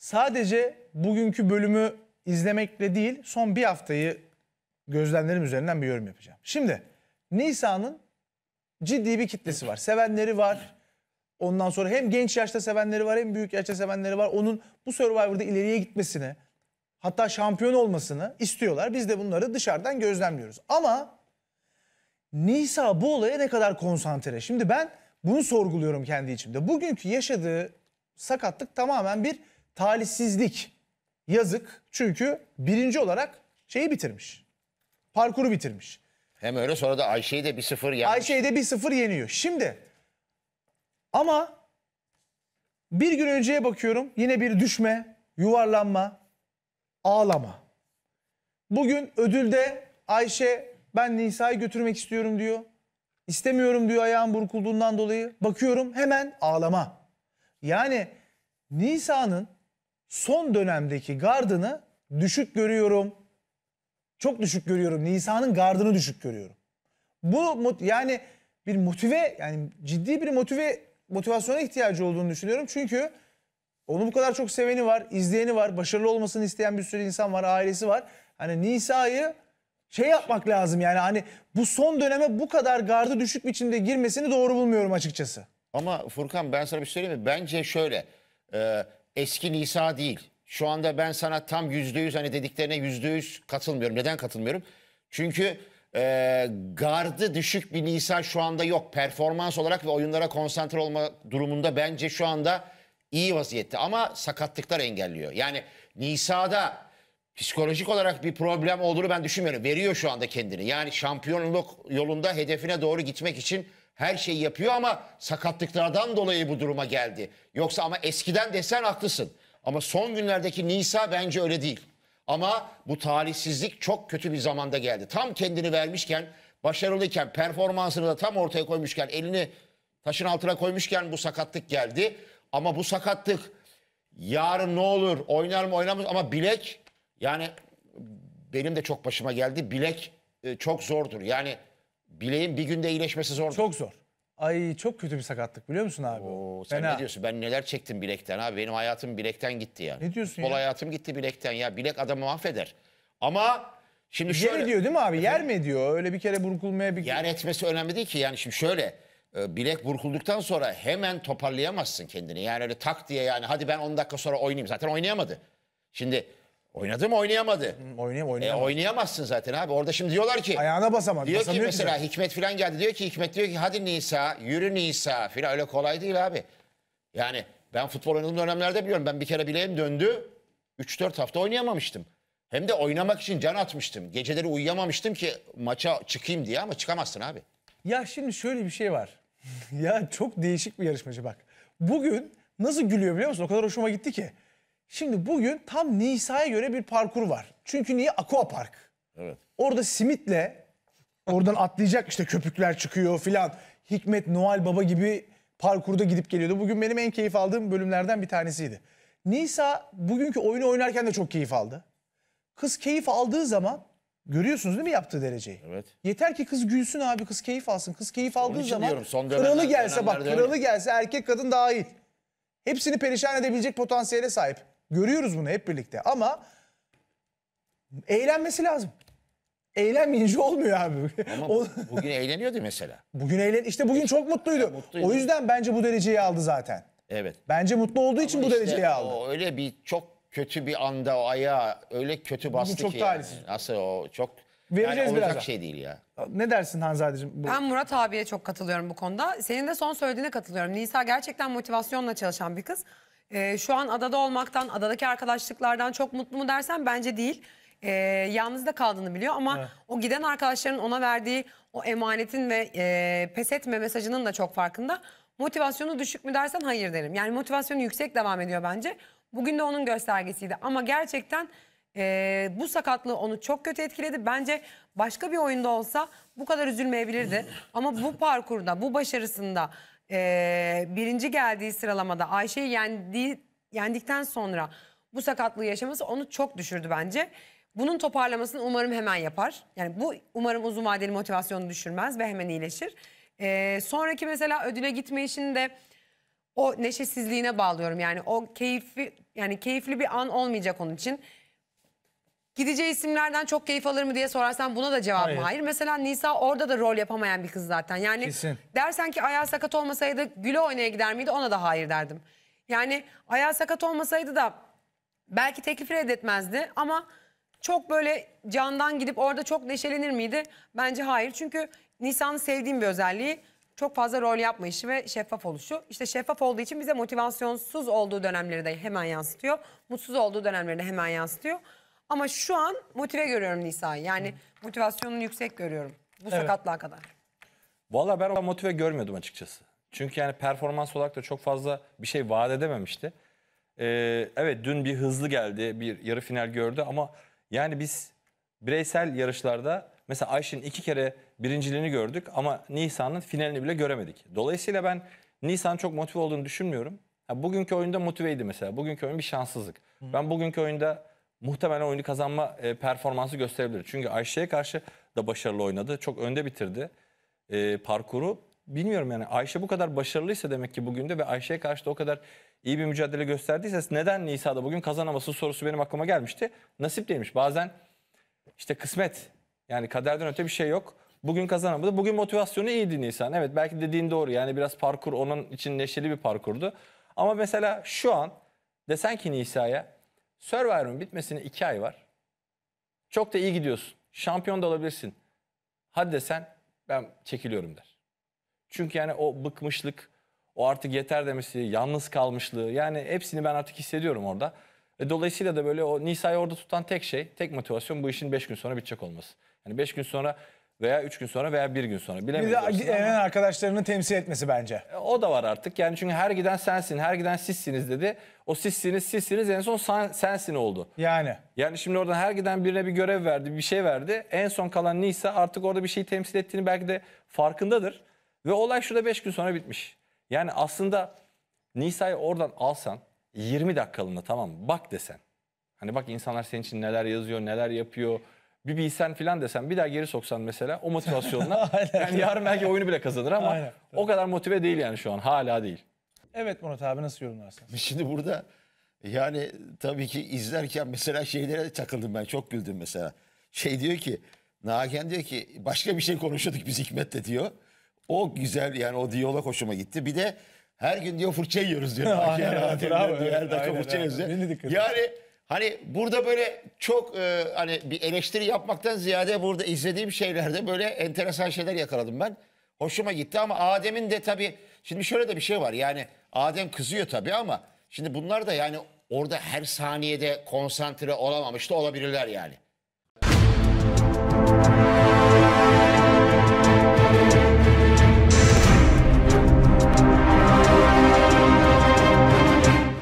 sadece bugünkü bölümü izlemekle değil son bir haftayı gözlemlerim üzerinden bir yorum yapacağım. Şimdi Nisa'nın ciddi bir kitlesi var. Sevenleri var. Ondan sonra hem genç yaşta sevenleri var hem büyük yaşta sevenleri var. Onun bu Survivor'da ileriye gitmesini hatta şampiyon olmasını istiyorlar. Biz de bunları dışarıdan gözlemliyoruz. Ama Nisa bu olaya ne kadar konsantre? Şimdi ben bunu sorguluyorum kendi içimde. Bugünkü yaşadığı sakatlık tamamen bir talihsizlik. Yazık çünkü birinci olarak şeyi bitirmiş. Parkuru bitirmiş. Hem öyle sonra da Ayşe'yi de 1-0 yenmiş. Ayşe'yi de 1-0 yeniyor. Şimdi ama bir gün önceye bakıyorum yine bir düşme, yuvarlanma, ağlama. Bugün ödülde Ayşe ben Nisa'yı götürmek istiyorum diyor. İstemiyorum diyor ayağım burkulduğundan dolayı. Bakıyorum hemen ağlama. Yani Nisa'nın son dönemdeki gardını düşük görüyorum. Çok düşük görüyorum. Nisa'nın gardını düşük görüyorum. Bu yani bir motive yani ciddi bir motive motivasyona ihtiyacı olduğunu düşünüyorum. Çünkü onu bu kadar çok seveni var, izleyeni var, başarılı olmasını isteyen bir sürü insan var, ailesi var. Hani Nisa'yı şey yapmak lazım yani hani bu son döneme bu kadar gardı düşük biçimde girmesini doğru bulmuyorum açıkçası. Ama Furkan ben sana bir şey söyleyeyim mi? Bence şöyle. E, eski Nisa değil. Şu anda ben sana tam yüzde yüz hani dediklerine yüzde yüz katılmıyorum. Neden katılmıyorum? Çünkü e, gardı düşük bir Nisa şu anda yok. Performans olarak ve oyunlara konsantre olma durumunda bence şu anda iyi vaziyette. Ama sakatlıklar engelliyor. Yani Nisa'da psikolojik olarak bir problem olduğunu ben düşünmüyorum. Veriyor şu anda kendini. Yani şampiyonluk yolunda hedefine doğru gitmek için her şeyi yapıyor ama sakatlıklardan dolayı bu duruma geldi. Yoksa ama eskiden desen haklısın. Ama son günlerdeki Nisa bence öyle değil. Ama bu talihsizlik çok kötü bir zamanda geldi. Tam kendini vermişken, başarılıyken, performansını da tam ortaya koymuşken, elini taşın altına koymuşken bu sakatlık geldi. Ama bu sakatlık yarın ne olur oynar mı oynamaz ama bilek yani benim de çok başıma geldi. Bilek e, çok zordur. Yani Bileğin bir günde iyileşmesi zor. Çok zor. Ay çok kötü bir sakatlık biliyor musun abi? Oo, sen Fena. ne diyorsun? Ben neler çektim bilekten abi. Benim hayatım bilekten gitti yani. Ne diyorsun Futbol ya? hayatım gitti bilekten ya. Bilek adamı mahveder. Ama şimdi şöyle... Yer ediyor değil mi abi? Yer mi diyor? Öyle bir kere burkulmaya bir... Yer etmesi önemli değil ki. Yani şimdi şöyle... E, bilek burkulduktan sonra hemen toparlayamazsın kendini. Yani öyle tak diye yani hadi ben 10 dakika sonra oynayayım. Zaten oynayamadı. Şimdi Oynadı mı oynayamadı. Oynayam E, oynayamazsın zaten abi. Orada şimdi diyorlar ki Ayağına basamadı. diyor ki basamıyor ki mesela Hikmet filan geldi. Diyor ki Hikmet diyor ki hadi Nisa yürü Nisa filan öyle kolay değil abi. Yani ben futbol oynadığım dönemlerde biliyorum. Ben bir kere bileğim döndü. 3-4 hafta oynayamamıştım. Hem de oynamak için can atmıştım. Geceleri uyuyamamıştım ki maça çıkayım diye ama çıkamazsın abi. Ya şimdi şöyle bir şey var. ya çok değişik bir yarışmacı bak. Bugün nasıl gülüyor biliyor musun? O kadar hoşuma gitti ki. Şimdi bugün tam Nisa'ya göre bir parkur var. Çünkü niye? Aqua Park. Evet. Orada simitle oradan atlayacak işte köpükler çıkıyor filan. Hikmet Noel Baba gibi parkurda gidip geliyordu. Bugün benim en keyif aldığım bölümlerden bir tanesiydi. Nisa bugünkü oyunu oynarken de çok keyif aldı. Kız keyif aldığı zaman görüyorsunuz değil mi yaptığı dereceyi? Evet. Yeter ki kız gülsün abi kız keyif alsın. Kız keyif aldığı zaman diyorum, son dönemler, kralı gelse bak kralı öyle. gelse erkek kadın dahil. Hepsini perişan edebilecek potansiyele sahip. Görüyoruz bunu hep birlikte ama eğlenmesi lazım. Eğlenmeyince olmuyor abi. Ama bu- bugün eğleniyordu mesela. Bugün eğlen işte bugün çok mutluydu. Mutluydu. O yüzden bence bu dereceyi aldı zaten. Evet. Bence mutlu olduğu için bu İşte dereceyi aldı. O öyle bir çok kötü bir anda o ayağa öyle kötü bastı çok ki. yani. Nasıl o çok Vereceğiz yani olacak birazdan. şey değil ya. Ne dersin Hanzadeciğim? Bu- Ben Murat abiye çok katılıyorum bu konuda. Senin de son söylediğine katılıyorum. Nisa gerçekten motivasyonla çalışan bir kız e, şu an adada olmaktan, adadaki arkadaşlıklardan çok mutlu mu dersen bence değil. E, yalnız da kaldığını biliyor ama evet. o giden arkadaşların ona verdiği o emanetin ve e, pes etme mesajının da çok farkında. Motivasyonu düşük mü dersen hayır derim. Yani motivasyonu yüksek devam ediyor bence. Bugün de onun göstergesiydi ama gerçekten e, bu sakatlığı onu çok kötü etkiledi. Bence başka bir oyunda olsa bu kadar üzülmeyebilirdi. Ama bu parkurda, bu başarısında e, birinci geldiği sıralamada Ayşe'yi yendi yendikten sonra bu sakatlığı yaşaması onu çok düşürdü bence. Bunun toparlamasını umarım hemen yapar. Yani bu umarım uzun vadeli motivasyonu düşürmez ve hemen iyileşir. E, sonraki mesela ödüle gitme işinde o neşesizliğine bağlıyorum. Yani o keyfi yani keyifli bir an olmayacak onun için gideceği isimlerden çok keyif alır mı diye sorarsan buna da cevap hayır. hayır. Mesela Nisa orada da rol yapamayan bir kız zaten. Yani Kesin. dersen ki ayağı sakat olmasaydı güle oynaya gider miydi ona da hayır derdim. Yani ayağı sakat olmasaydı da belki teklifi reddetmezdi ama çok böyle candan gidip orada çok neşelenir miydi? Bence hayır. Çünkü Nisan'ın sevdiğim bir özelliği çok fazla rol yapmayışı ve şeffaf oluşu. İşte şeffaf olduğu için bize motivasyonsuz olduğu dönemleri de hemen yansıtıyor. Mutsuz olduğu dönemleri de hemen yansıtıyor. Ama şu an motive görüyorum Nisa'yı. Yani motivasyonunu yüksek görüyorum. Bu Evet. sakatlığa kadar. Valla ben ona motive görmüyordum açıkçası. Çünkü yani performans olarak da çok fazla bir şey vaat edememişti. Ee, evet dün bir hızlı geldi, bir yarı final gördü ama yani biz bireysel yarışlarda mesela Ayşin iki kere birinciliğini gördük ama Nisan'ın finalini bile göremedik. Dolayısıyla ben Nisan çok motive olduğunu düşünmüyorum. Ha, bugünkü oyunda motiveydi mesela. Bugünkü oyun bir şanssızlık. Ben bugünkü oyunda muhtemelen oyunu kazanma e, performansı gösterebilir. Çünkü Ayşe'ye karşı da başarılı oynadı. Çok önde bitirdi e, parkuru. Bilmiyorum yani Ayşe bu kadar başarılıysa demek ki bugün de ve Ayşe'ye karşı da o kadar iyi bir mücadele gösterdiyse neden Nisa da bugün kazanaması sorusu benim aklıma gelmişti. Nasip değilmiş. Bazen işte kısmet yani kaderden öte bir şey yok. Bugün kazanamadı. Bugün motivasyonu iyiydi Nisan. Evet belki dediğin doğru. Yani biraz parkur onun için neşeli bir parkurdu. Ama mesela şu an desen ki Nisa'ya Survivor'ın bitmesine iki ay var. Çok da iyi gidiyorsun. Şampiyon da olabilirsin. Hadi desen ben çekiliyorum der. Çünkü yani o bıkmışlık, o artık yeter demesi, yalnız kalmışlığı yani hepsini ben artık hissediyorum orada. E, dolayısıyla da böyle o Nisa'yı orada tutan tek şey, tek motivasyon bu işin beş gün sonra bitecek olması. Yani beş gün sonra veya 3 gün sonra veya 1 gün sonra Bir de bilemiyorum. Eren arkadaşlarını temsil etmesi bence. E, o da var artık. Yani çünkü her giden sensin, her giden sizsiniz dedi. O sizsiniz, sizsiniz en son sen- sensin oldu. Yani. Yani şimdi oradan her giden birine bir görev verdi, bir şey verdi. En son kalan Nisa artık orada bir şey temsil ettiğini belki de farkındadır. Ve olay şurada 5 gün sonra bitmiş. Yani aslında Nisa'yı oradan alsan 20 dakikalığına tamam mı? Bak desen. Hani bak insanlar senin için neler yazıyor, neler yapıyor bir bilsen filan desen bir daha geri soksan mesela o motivasyonla yani yarın belki oyunu bile kazanır ama Aynen. o kadar motive değil yani şu an hala değil. Evet Murat abi nasıl yorumlarsın? Şimdi burada yani tabii ki izlerken mesela şeylere takıldım ben çok güldüm mesela. Şey diyor ki Nagen diyor ki başka bir şey konuşuyorduk biz Hikmet'le diyor. O güzel yani o diyalog hoşuma gitti. Bir de her gün diyor fırça yiyoruz diyor. Nagen Aynen, diyor. Her dakika fırça yiyoruz diyor. Yani Hani burada böyle çok e, hani bir eleştiri yapmaktan ziyade burada izlediğim şeylerde böyle enteresan şeyler yakaladım ben. Hoşuma gitti ama Adem'in de tabii şimdi şöyle de bir şey var. Yani Adem kızıyor tabii ama şimdi bunlar da yani orada her saniyede konsantre olamamış da olabilirler yani.